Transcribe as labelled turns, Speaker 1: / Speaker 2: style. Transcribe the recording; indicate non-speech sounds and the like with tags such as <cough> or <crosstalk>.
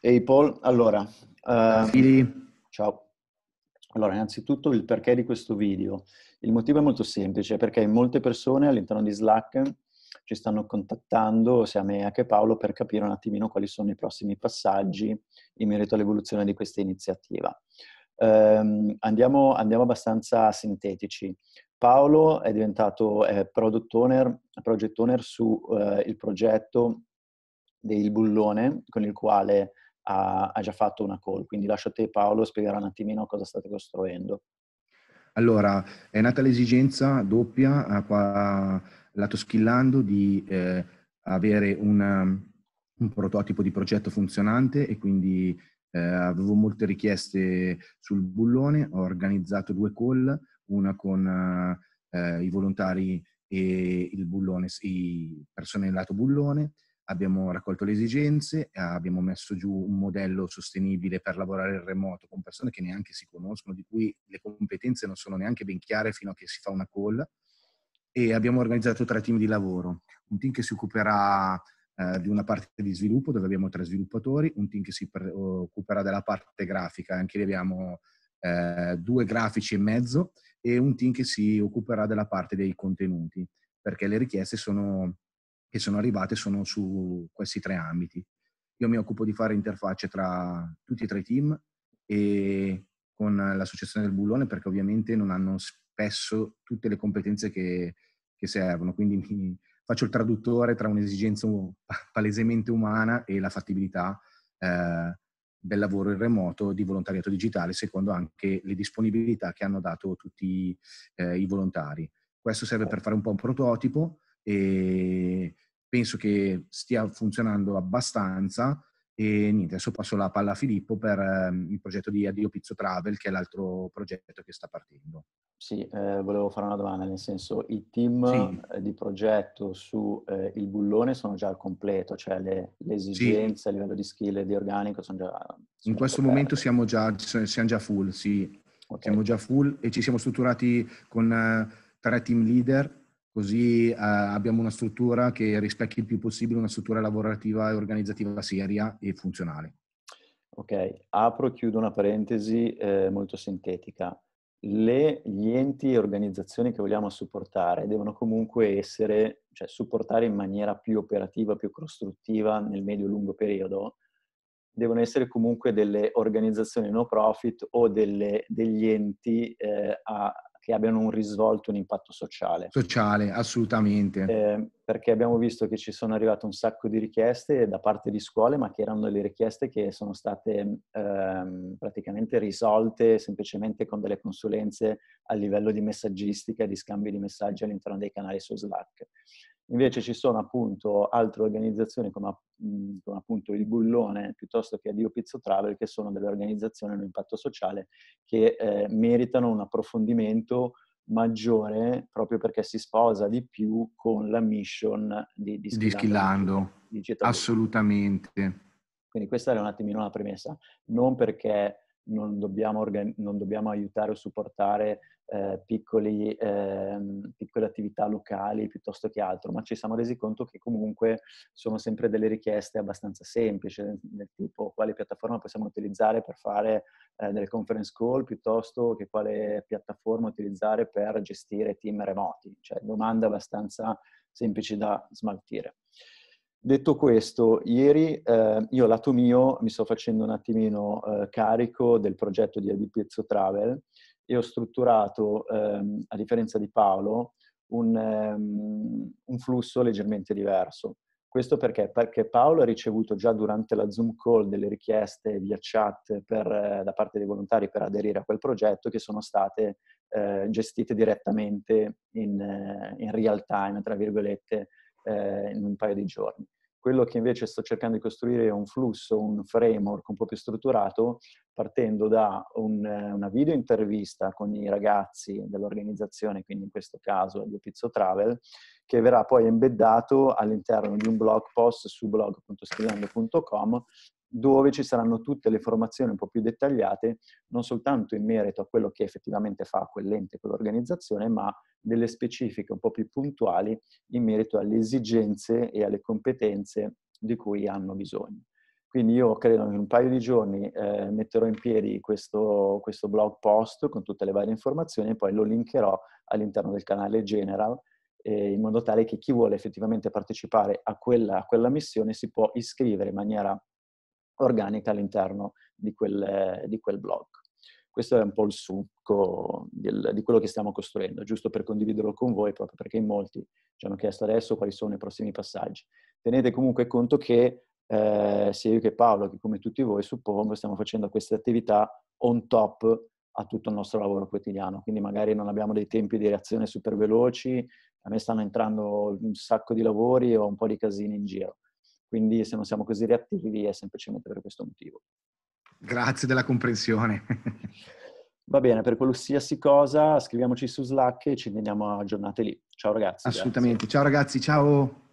Speaker 1: Ehi hey Paul, allora, uh, ciao. Allora, innanzitutto il perché di questo video. Il motivo è molto semplice, perché molte persone all'interno di Slack ci stanno contattando, sia me che Paolo, per capire un attimino quali sono i prossimi passaggi in merito all'evoluzione di questa iniziativa. Um, andiamo, andiamo, abbastanza sintetici. Paolo è diventato eh, product owner, project owner su eh, il progetto del bullone con il quale ha, ha già fatto una call. Quindi lascio a te Paolo spiegare un attimino cosa state costruendo.
Speaker 2: Allora, è nata l'esigenza doppia qua lato Schillando di eh, avere una, un prototipo di progetto funzionante e quindi eh, avevo molte richieste sul bullone, ho organizzato due call, una con eh, i volontari e il bullone, i persone nel lato bullone abbiamo raccolto le esigenze, eh, abbiamo messo giù un modello sostenibile per lavorare in remoto con persone che neanche si conoscono, di cui le competenze non sono neanche ben chiare fino a che si fa una call e abbiamo organizzato tre team di lavoro, un team che si occuperà eh, di una parte di sviluppo dove abbiamo tre sviluppatori, un team che si pre- occuperà della parte grafica, anche lì abbiamo eh, due grafici e mezzo e un team che si occuperà della parte dei contenuti perché le richieste sono che sono arrivate sono su questi tre ambiti. Io mi occupo di fare interfacce tra tutti e tre i team e con l'associazione del bullone perché ovviamente non hanno spesso tutte le competenze che, che servono, quindi mi, faccio il traduttore tra un'esigenza <laughs> palesemente umana e la fattibilità eh, del lavoro in remoto di volontariato digitale secondo anche le disponibilità che hanno dato tutti eh, i volontari. Questo serve per fare un po' un prototipo, e penso che stia funzionando abbastanza e niente, adesso passo la palla a Filippo per ehm, il progetto di Addio Pizzo Travel
Speaker 1: che è l'altro progetto
Speaker 2: che sta partendo.
Speaker 1: Sì, eh, volevo fare una domanda, nel senso i team sì. Eh, di progetto su eh, il bullone sono già al completo, cioè le, le esigenze sì. a livello di skill e di organico sono già... Sono
Speaker 2: In questo coperte. momento siamo già, siamo già, full, sì, okay. siamo già full e ci siamo strutturati con uh, tre team leader così eh, abbiamo una struttura che rispecchi il più possibile una struttura lavorativa e organizzativa seria e funzionale.
Speaker 1: Ok, apro e chiudo una parentesi eh, molto sintetica. Le, gli enti e organizzazioni che vogliamo supportare devono comunque essere, cioè supportare in maniera più operativa, più costruttiva nel medio-lungo periodo, devono essere comunque delle organizzazioni no profit o delle, degli enti eh, a, che abbiano un risvolto, un impatto sociale. Sociale, assolutamente. Eh, perché abbiamo visto che ci sono arrivate un sacco di richieste da parte di scuole, ma che erano delle richieste che sono state ehm, praticamente risolte semplicemente con delle consulenze a livello di messaggistica, di scambi di messaggi all'interno dei canali su Slack. Invece ci sono appunto altre organizzazioni come, mhmm, come appunto il Bullone piuttosto che Addio Pizzo Travel che sono delle organizzazioni di impatto sociale che eh, meritano un approfondimento maggiore proprio perché si sposa di più con la mission di, di, di Schillando.
Speaker 2: Assolutamente.
Speaker 1: Quindi questa era un attimino la premessa, non perché non dobbiamo, organ- non dobbiamo aiutare o supportare eh, piccoli, ehm, piccole attività locali piuttosto che altro, ma ci siamo resi conto che comunque sono sempre delle richieste abbastanza semplici, del tipo quale piattaforma possiamo utilizzare per fare eh, delle conference call piuttosto che quale piattaforma utilizzare per gestire team remoti, cioè domande abbastanza semplici da smaltire. Detto questo, ieri eh, io lato mio mi sto facendo un attimino eh, carico del progetto di Adipezzo Travel e ho strutturato, ehm, a differenza di Paolo, un, um, un flusso leggermente diverso. Questo perché? Perché Paolo ha ricevuto già durante la Zoom call delle richieste via chat per, eh, da parte dei volontari per aderire a quel progetto che sono state eh, gestite direttamente in, eh, in, real time, tra virgolette, eh, in un paio di giorni. Quello che invece sto cercando di costruire è un flusso, un framework un po' più strutturato, partendo da un, eh, una video intervista con i ragazzi dell'organizzazione, quindi in questo caso di Pizzo Travel, che verrà poi embeddato all'interno di un blog post su blog.stilando.com dove ci saranno tutte le formazioni un po' più dettagliate, non soltanto in merito a quello che effettivamente fa quell'ente, quell'organizzazione, ma delle specifiche un po' più puntuali in merito alle esigenze e alle competenze di cui hanno bisogno. Quindi io credo che in un paio di giorni eh, metterò in piedi questo, questo blog post con tutte le varie informazioni e poi lo linkerò all'interno del canale General eh, in modo tale che chi vuole effettivamente partecipare a quella, a quella missione si può iscrivere in maniera organica all'interno di, quel, di quel blog. Questo è un po' il succo del, di quello che stiamo costruendo, giusto per condividerlo con voi, proprio perché in molti ci hanno chiesto adesso quali sono i prossimi passaggi. Tenete comunque conto che eh, sia io che Paolo, che come tutti voi suppongo, stiamo facendo queste attività on top a tutto il nostro lavoro quotidiano, quindi magari non abbiamo dei tempi di reazione super veloci, a me stanno entrando un sacco di lavori e ho un po' di casini in giro. Quindi se non siamo così reattivi è semplicemente per questo motivo.
Speaker 2: Grazie della comprensione. <laughs>
Speaker 1: Va bene, per qualsiasi cosa scriviamoci su Slack e ci vediamo aggiornate lì. Ciao ragazzi. Assolutamente.
Speaker 2: Grazie. Ciao ragazzi, ciao.